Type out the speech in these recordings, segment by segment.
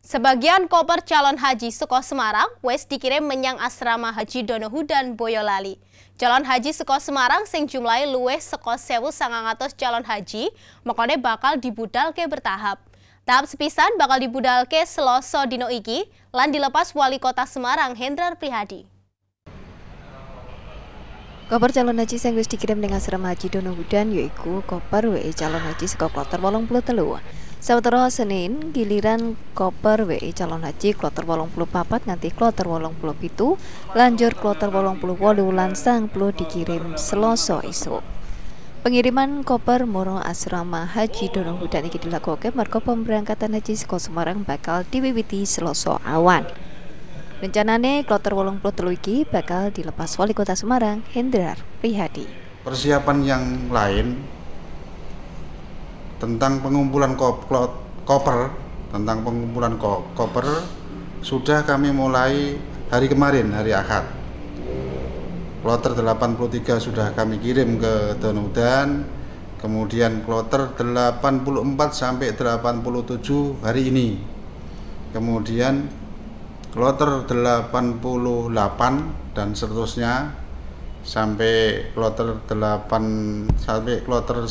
Sebagian koper calon haji Suko Semarang wes dikirim menyang asrama Haji Donohudan Boyolali. Calon haji Suko Semarang sing luwes luwih sewu sangangatos calon haji, makanya bakal dibudal ke bertahap. Tahap sepisan bakal ke seloso dino iki lan dilepas Wali Kota Semarang Hendrar Prihadi. Koper calon haji yang wis dikirim dengan asrama Haji Donohudan yaitu koper WE calon haji saka kloter 83. Sementara Senin giliran koper WI calon haji kloter Papat nganti kloter pitu, lanjut kloter 88 Lansang puluh dikirim seloso isu. Pengiriman koper moro asrama haji Donohudan ini dilakukan Marco pemberangkatan haji saka Semarang bakal diwiwiti Seloso awan. Rencananya kloter puluh teluiki bakal dilepas Wali Kota Semarang Hendrar Prihadi. Persiapan yang lain tentang pengumpulan koper tentang pengumpulan koper sudah kami mulai hari kemarin hari Ahad kloter 83 sudah kami kirim ke Donodan kemudian kloter 84 sampai 87 hari ini kemudian kloter 88 dan seterusnya sampai kloter 8 sampai kloter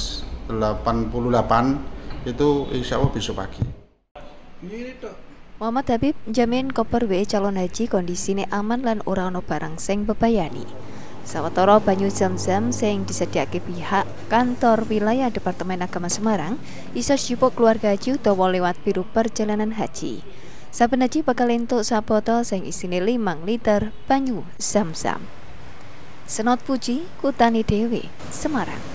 88 itu insya Allah besok pagi. Iya, Muhammad Habib jamin koper WE calon haji kondisine aman lan ora ono barang sing bebayani. Sawetara banyu zam-zam sing disediake pihak kantor wilayah Departemen Agama Semarang iso jupuk keluarga haji utawa lewat biru perjalanan haji. Saben haji bakal entuk sabotol sing isine 5 liter banyu zam-zam. Senot Puji, Kutani Dewi, Semarang.